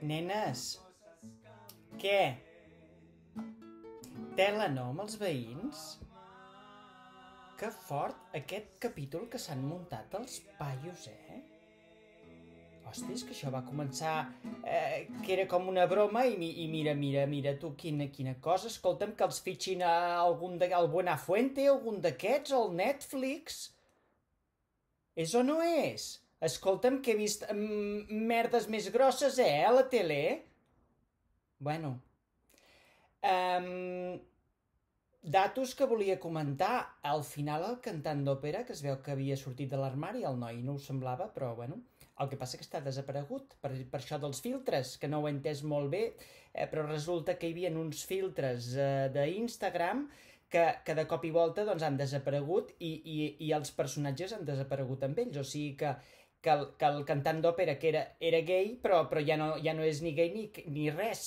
Nenes, què? Tela no amb els veïns? Que fort aquest capítol que s'han muntat els paios, eh? Hòsties, que això va començar... Eh, que era com una broma i, i mira, mira, mira tu, quina, quina cosa. Escolta'm, que els fitxin a algun de, al Buenafuente, algun d'aquests, al Netflix. És o no és? Escolta'm, que he vist mm, merdes més grosses, eh, a la tele. Bueno. Um, datos que volia comentar. Al final, el cantant d'òpera, que es veu que havia sortit de l'armari, el noi no ho semblava, però bueno... El que passa que està desaparegut per, per això dels filtres, que no ho he entès molt bé, eh, però resulta que hi havia uns filtres eh, d'Instagram que, que de cop i volta doncs, han desaparegut i, i, i els personatges han desaparegut amb ells. O sigui que que el, que el cantant d'òpera que era, era gay, però, però ja, no, ja no és ni gay ni, ni res.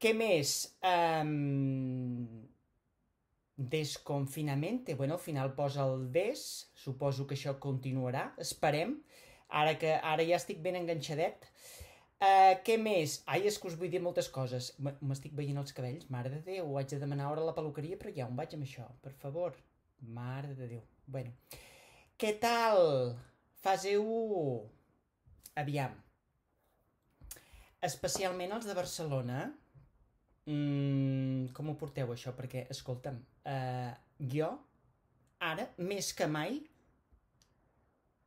Què més? Um, desconfinament. Bueno, al final posa el des. Suposo que això continuarà. Esperem. Ara que ara ja estic ben enganxadet. Uh, què més? Ai, és que us vull dir moltes coses. M'estic veient els cabells, mare de Déu. Ho haig de demanar hora a la peluqueria, però ja on vaig amb això? Per favor. Mare de Déu. Bueno. Què tal? Faseu-ho aviam. Especialment els de Barcelona. Mm, com ho porteu, això? Perquè, escolta'm, eh, jo, ara, més que mai,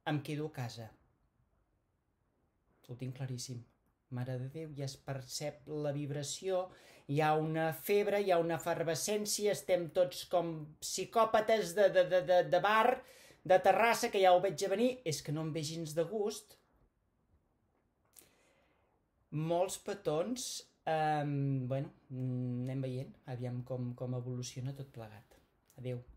em quedo a casa. Ho tinc claríssim. Mare de Déu, ja es percep la vibració, hi ha una febre, hi ha una efervescència, estem tots com psicòpates de, de, de, de, de bar, de Terrassa, que ja ho veig a venir, és que no em vegi gens de gust. Molts petons, eh, bueno, anem veient, aviam com, com evoluciona tot plegat. Adéu.